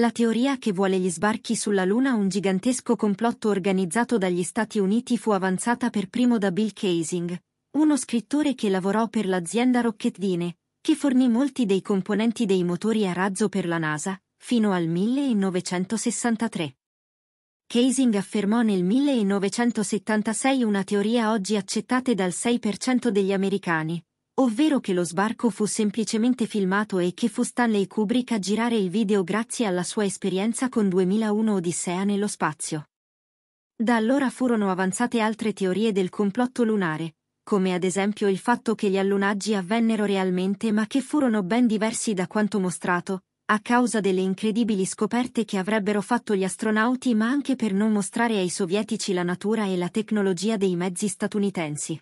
La teoria che vuole gli sbarchi sulla Luna un gigantesco complotto organizzato dagli Stati Uniti fu avanzata per primo da Bill Casing, uno scrittore che lavorò per l'azienda Rocketdyne, che fornì molti dei componenti dei motori a razzo per la NASA, fino al 1963. Casing affermò nel 1976 una teoria oggi accettata dal 6% degli americani, ovvero che lo sbarco fu semplicemente filmato e che fu Stanley Kubrick a girare il video grazie alla sua esperienza con 2001 Odissea nello spazio. Da allora furono avanzate altre teorie del complotto lunare, come ad esempio il fatto che gli allunaggi avvennero realmente ma che furono ben diversi da quanto mostrato, a causa delle incredibili scoperte che avrebbero fatto gli astronauti ma anche per non mostrare ai sovietici la natura e la tecnologia dei mezzi statunitensi.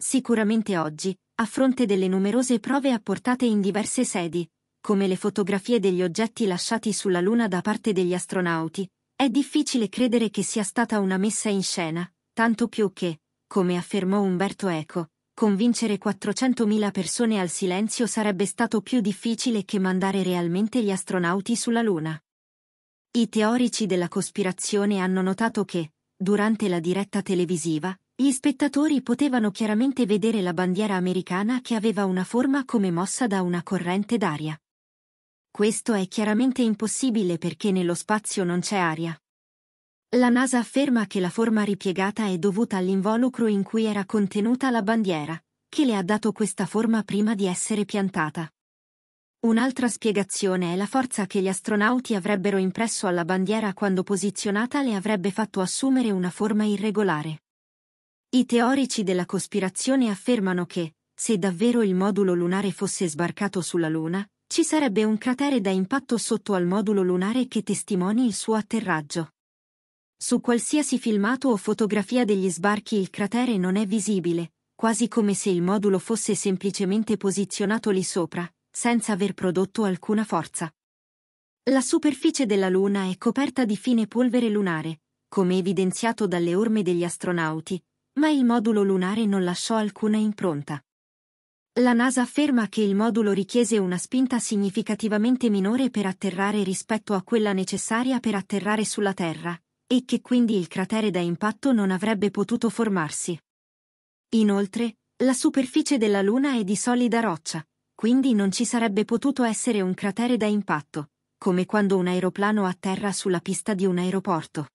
Sicuramente oggi, a fronte delle numerose prove apportate in diverse sedi, come le fotografie degli oggetti lasciati sulla Luna da parte degli astronauti, è difficile credere che sia stata una messa in scena, tanto più che, come affermò Umberto Eco, convincere 400.000 persone al silenzio sarebbe stato più difficile che mandare realmente gli astronauti sulla Luna. I teorici della cospirazione hanno notato che, durante la diretta televisiva, gli spettatori potevano chiaramente vedere la bandiera americana che aveva una forma come mossa da una corrente d'aria. Questo è chiaramente impossibile perché nello spazio non c'è aria. La NASA afferma che la forma ripiegata è dovuta all'involucro in cui era contenuta la bandiera, che le ha dato questa forma prima di essere piantata. Un'altra spiegazione è la forza che gli astronauti avrebbero impresso alla bandiera quando posizionata le avrebbe fatto assumere una forma irregolare. I teorici della cospirazione affermano che, se davvero il modulo lunare fosse sbarcato sulla Luna, ci sarebbe un cratere da impatto sotto al modulo lunare che testimoni il suo atterraggio. Su qualsiasi filmato o fotografia degli sbarchi il cratere non è visibile, quasi come se il modulo fosse semplicemente posizionato lì sopra, senza aver prodotto alcuna forza. La superficie della Luna è coperta di fine polvere lunare, come evidenziato dalle orme degli astronauti, ma il modulo lunare non lasciò alcuna impronta. La NASA afferma che il modulo richiese una spinta significativamente minore per atterrare rispetto a quella necessaria per atterrare sulla Terra, e che quindi il cratere da impatto non avrebbe potuto formarsi. Inoltre, la superficie della Luna è di solida roccia, quindi non ci sarebbe potuto essere un cratere da impatto, come quando un aeroplano atterra sulla pista di un aeroporto.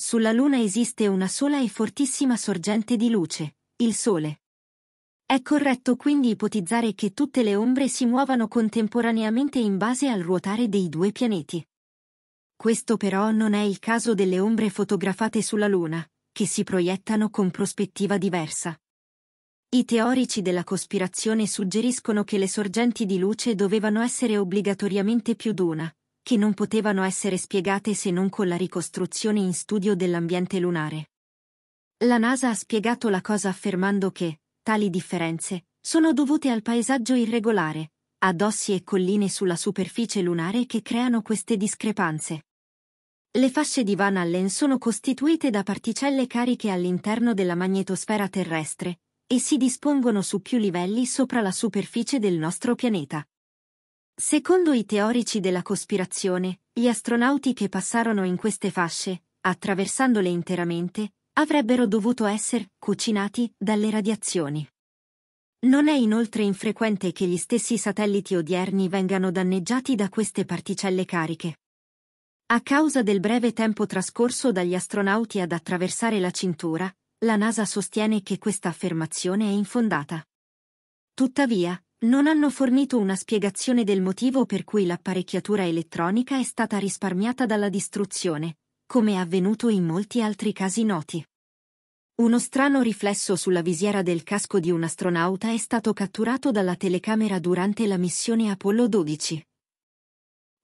Sulla Luna esiste una sola e fortissima sorgente di luce, il Sole. È corretto quindi ipotizzare che tutte le ombre si muovano contemporaneamente in base al ruotare dei due pianeti. Questo però non è il caso delle ombre fotografate sulla Luna, che si proiettano con prospettiva diversa. I teorici della cospirazione suggeriscono che le sorgenti di luce dovevano essere obbligatoriamente più d'una, che non potevano essere spiegate se non con la ricostruzione in studio dell'ambiente lunare. La NASA ha spiegato la cosa affermando che tali differenze sono dovute al paesaggio irregolare, ad ossi e colline sulla superficie lunare che creano queste discrepanze. Le fasce di Van Allen sono costituite da particelle cariche all'interno della magnetosfera terrestre e si dispongono su più livelli sopra la superficie del nostro pianeta. Secondo i teorici della cospirazione, gli astronauti che passarono in queste fasce, attraversandole interamente, avrebbero dovuto essere cucinati dalle radiazioni. Non è inoltre infrequente che gli stessi satelliti odierni vengano danneggiati da queste particelle cariche. A causa del breve tempo trascorso dagli astronauti ad attraversare la cintura, la NASA sostiene che questa affermazione è infondata. Tuttavia, non hanno fornito una spiegazione del motivo per cui l'apparecchiatura elettronica è stata risparmiata dalla distruzione, come è avvenuto in molti altri casi noti. Uno strano riflesso sulla visiera del casco di un astronauta è stato catturato dalla telecamera durante la missione Apollo 12.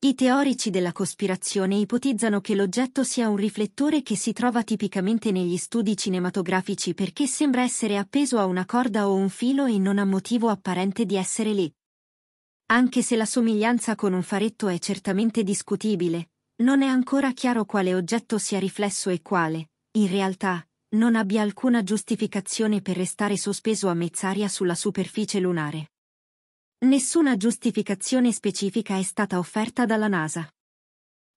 I teorici della cospirazione ipotizzano che l'oggetto sia un riflettore che si trova tipicamente negli studi cinematografici perché sembra essere appeso a una corda o un filo e non ha motivo apparente di essere lì. Anche se la somiglianza con un faretto è certamente discutibile, non è ancora chiaro quale oggetto sia riflesso e quale, in realtà, non abbia alcuna giustificazione per restare sospeso a mezz'aria sulla superficie lunare. Nessuna giustificazione specifica è stata offerta dalla NASA.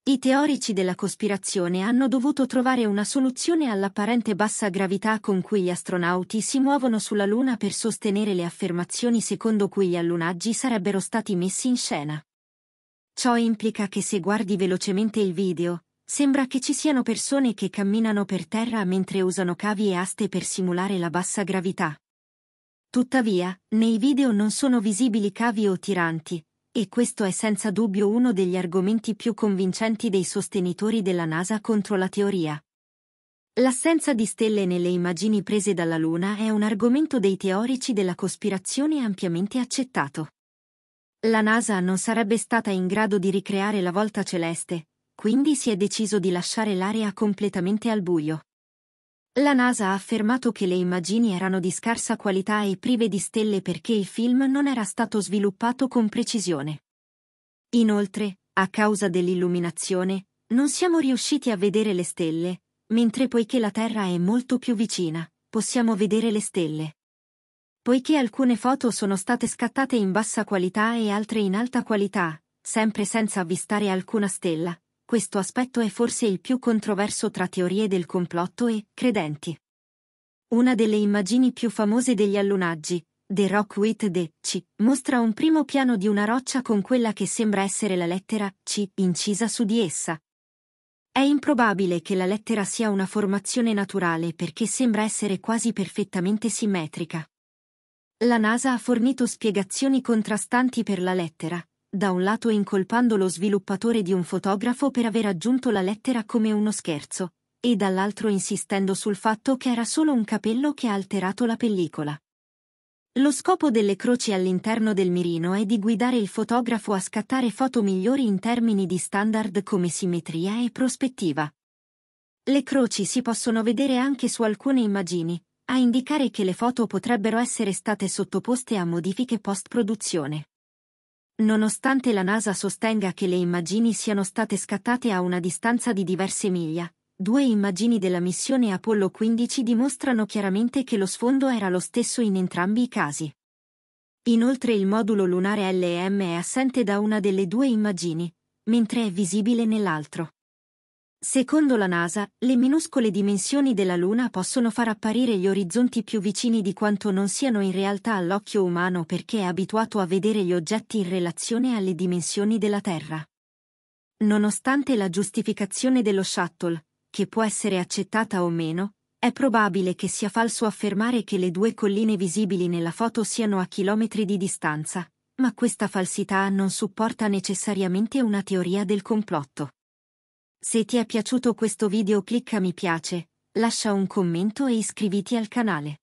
I teorici della cospirazione hanno dovuto trovare una soluzione all'apparente bassa gravità con cui gli astronauti si muovono sulla Luna per sostenere le affermazioni secondo cui gli allunaggi sarebbero stati messi in scena. Ciò implica che se guardi velocemente il video, sembra che ci siano persone che camminano per terra mentre usano cavi e aste per simulare la bassa gravità. Tuttavia, nei video non sono visibili cavi o tiranti, e questo è senza dubbio uno degli argomenti più convincenti dei sostenitori della NASA contro la teoria. L'assenza di stelle nelle immagini prese dalla Luna è un argomento dei teorici della cospirazione ampiamente accettato. La NASA non sarebbe stata in grado di ricreare la volta celeste, quindi si è deciso di lasciare l'area completamente al buio. La NASA ha affermato che le immagini erano di scarsa qualità e prive di stelle perché il film non era stato sviluppato con precisione. Inoltre, a causa dell'illuminazione, non siamo riusciti a vedere le stelle, mentre poiché la Terra è molto più vicina, possiamo vedere le stelle. Poiché alcune foto sono state scattate in bassa qualità e altre in alta qualità, sempre senza avvistare alcuna stella, questo aspetto è forse il più controverso tra teorie del complotto e credenti. Una delle immagini più famose degli allunaggi, The Rock with the C, mostra un primo piano di una roccia con quella che sembra essere la lettera C incisa su di essa. È improbabile che la lettera sia una formazione naturale perché sembra essere quasi perfettamente simmetrica. La NASA ha fornito spiegazioni contrastanti per la lettera, da un lato incolpando lo sviluppatore di un fotografo per aver aggiunto la lettera come uno scherzo, e dall'altro insistendo sul fatto che era solo un capello che ha alterato la pellicola. Lo scopo delle croci all'interno del mirino è di guidare il fotografo a scattare foto migliori in termini di standard come simmetria e prospettiva. Le croci si possono vedere anche su alcune immagini, a indicare che le foto potrebbero essere state sottoposte a modifiche post-produzione. Nonostante la NASA sostenga che le immagini siano state scattate a una distanza di diverse miglia, due immagini della missione Apollo 15 dimostrano chiaramente che lo sfondo era lo stesso in entrambi i casi. Inoltre il modulo lunare LM è assente da una delle due immagini, mentre è visibile nell'altro. Secondo la NASA, le minuscole dimensioni della Luna possono far apparire gli orizzonti più vicini di quanto non siano in realtà all'occhio umano perché è abituato a vedere gli oggetti in relazione alle dimensioni della Terra. Nonostante la giustificazione dello shuttle, che può essere accettata o meno, è probabile che sia falso affermare che le due colline visibili nella foto siano a chilometri di distanza, ma questa falsità non supporta necessariamente una teoria del complotto. Se ti è piaciuto questo video clicca mi piace, lascia un commento e iscriviti al canale.